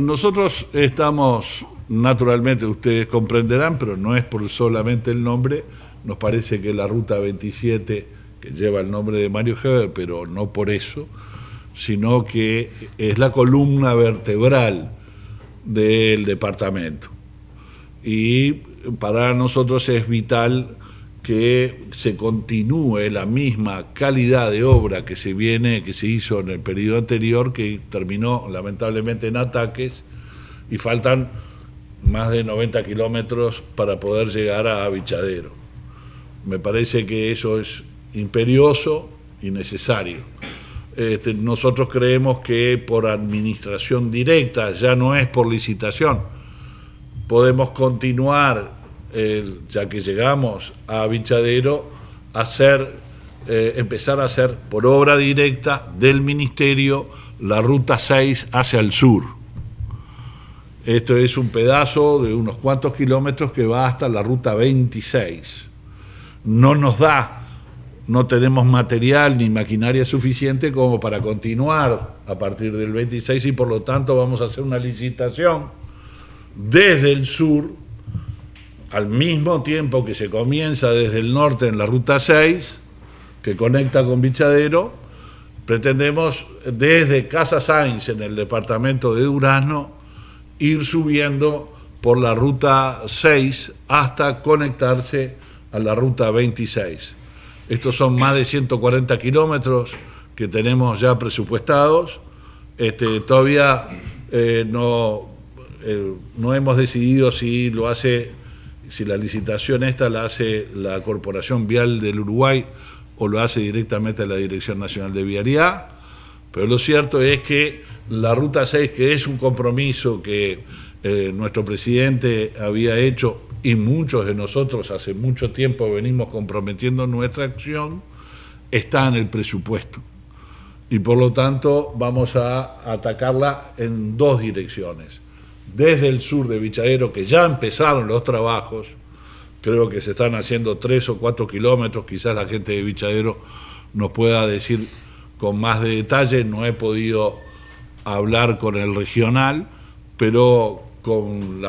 Nosotros estamos, naturalmente, ustedes comprenderán, pero no es por solamente el nombre, nos parece que la Ruta 27, que lleva el nombre de Mario Heber, pero no por eso, sino que es la columna vertebral del departamento. Y para nosotros es vital que se continúe la misma calidad de obra que se viene, que se hizo en el periodo anterior, que terminó lamentablemente en ataques, y faltan más de 90 kilómetros para poder llegar a Bichadero. Me parece que eso es imperioso y necesario. Este, nosotros creemos que por administración directa, ya no es por licitación, podemos continuar ya que llegamos a Bichadero, hacer, eh, empezar a hacer por obra directa del Ministerio la Ruta 6 hacia el sur. Esto es un pedazo de unos cuantos kilómetros que va hasta la Ruta 26. No nos da no tenemos material ni maquinaria suficiente como para continuar a partir del 26 y por lo tanto vamos a hacer una licitación desde el sur al mismo tiempo que se comienza desde el norte en la ruta 6, que conecta con Bichadero, pretendemos desde Casa Sainz en el departamento de Durazno ir subiendo por la ruta 6 hasta conectarse a la ruta 26. Estos son más de 140 kilómetros que tenemos ya presupuestados. Este, todavía eh, no, eh, no hemos decidido si lo hace si la licitación esta la hace la Corporación Vial del Uruguay o lo hace directamente la Dirección Nacional de Vialidad, pero lo cierto es que la Ruta 6, que es un compromiso que eh, nuestro presidente había hecho y muchos de nosotros hace mucho tiempo venimos comprometiendo nuestra acción, está en el presupuesto. Y por lo tanto vamos a atacarla en dos direcciones desde el sur de bichadero que ya empezaron los trabajos, creo que se están haciendo tres o cuatro kilómetros, quizás la gente de Vichadero nos pueda decir con más de detalle, no he podido hablar con el regional, pero con,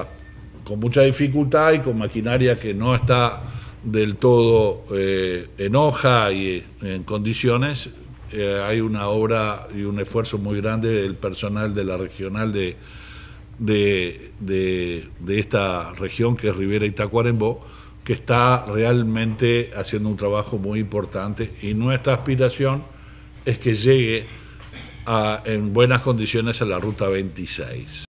mucha dificultad y con maquinaria que no está del todo eh, en hoja y en condiciones, eh, hay una obra y un esfuerzo muy grande del personal de la regional de de, de, esta región que es Rivera y Tacuarembó, que está realmente haciendo un trabajo muy importante y nuestra aspiración es que llegue en buenas condiciones a la Ruta 26.